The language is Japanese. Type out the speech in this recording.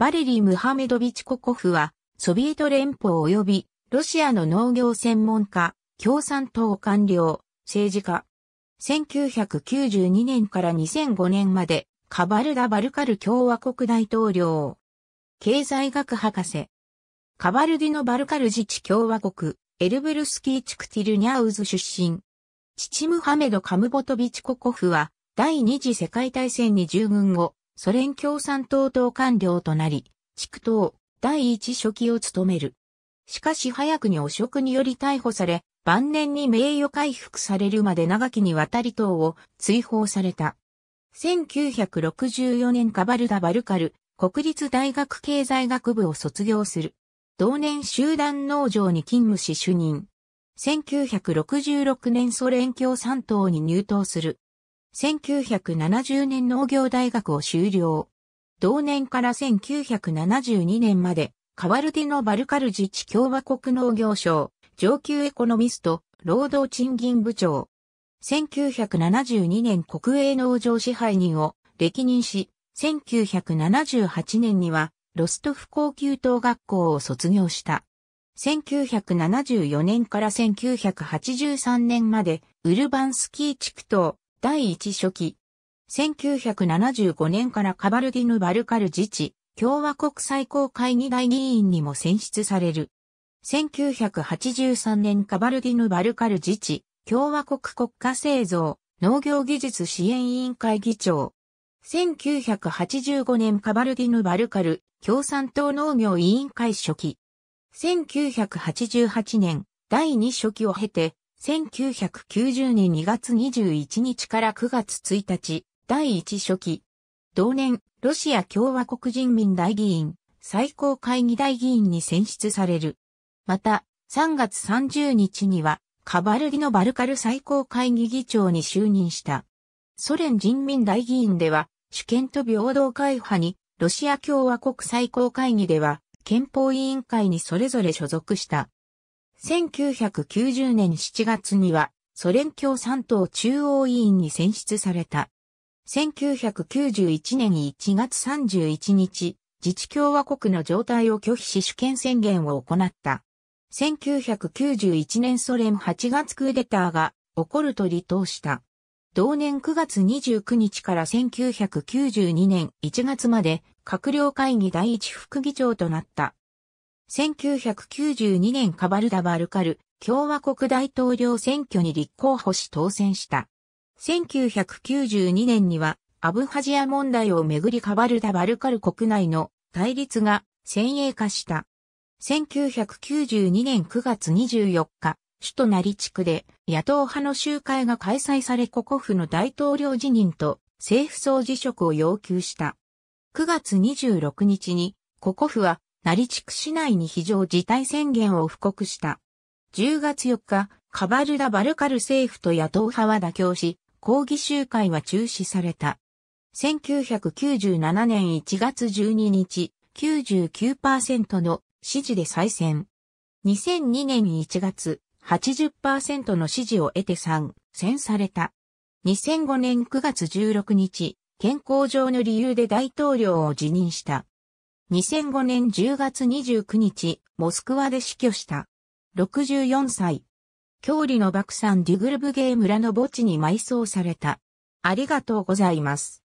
バレリ・ムハメドビチココフは、ソビエト連邦及びロシアの農業専門家、共産党官僚、政治家。1992年から2005年まで、カバルダ・バルカル共和国大統領。経済学博士。カバルディのバルカル自治共和国、エルブルスキー地区ティルニャウズ出身。父ムハメド・カムボトビチココフは、第二次世界大戦に従軍後、ソ連共産党党官僚となり、畜党第一書記を務める。しかし早くに汚職により逮捕され、晩年に名誉回復されるまで長きにわたり党を追放された。1964年カバルダ・バルカル、国立大学経済学部を卒業する。同年集団農場に勤務し主任。1966年ソ連共産党に入党する。1970年農業大学を修了。同年から1972年まで、カワルディのバルカル自治共和国農業省、上級エコノミスト、労働賃金部長。1972年国営農場支配人を歴任し、1978年にはロストフ高級等学校を卒業した。1974年から1983年までウルバンスキー地区と第一書記。1975年からカバルディヌ・バルカル自治、共和国最高会議大議員にも選出される。1983年カバルディヌ・バルカル自治、共和国国家製造、農業技術支援委員会議長。1985年カバルディヌ・バルカル、共産党農業委員会書記。1988年、第2書記を経て、1990年2月21日から9月1日、第1書記。同年、ロシア共和国人民大議員、最高会議大議員に選出される。また、3月30日には、カバルギのバルカル最高会議議長に就任した。ソ連人民大議員では、主権と平等会派に、ロシア共和国最高会議では、憲法委員会にそれぞれ所属した。1990年7月には、ソ連共産党中央委員に選出された。1991年1月31日、自治共和国の状態を拒否し主権宣言を行った。1991年ソ連8月クーデターが起こると離党した。同年9月29日から1992年1月まで閣僚会議第一副議長となった。1992年カバルダ・バルカル共和国大統領選挙に立候補し当選した。1992年にはアブハジア問題をめぐりカバルダ・バルカル国内の対立が先鋭化した。1992年9月24日、首都ナリ地区で野党派の集会が開催され国府の大統領辞任と政府総辞職を要求した。9月26日に、ココフは成地区市内に非常事態宣言を布告した。10月4日、カバルダ・バルカル政府と野党派は妥協し、抗議集会は中止された。1997年1月12日、99%の支持で再選。2002年1月、80%の支持を得て参選された。2005年9月16日、健康上の理由で大統領を辞任した。2005年10月29日、モスクワで死去した。64歳。郷里の爆散デュグルブゲー村の墓地に埋葬された。ありがとうございます。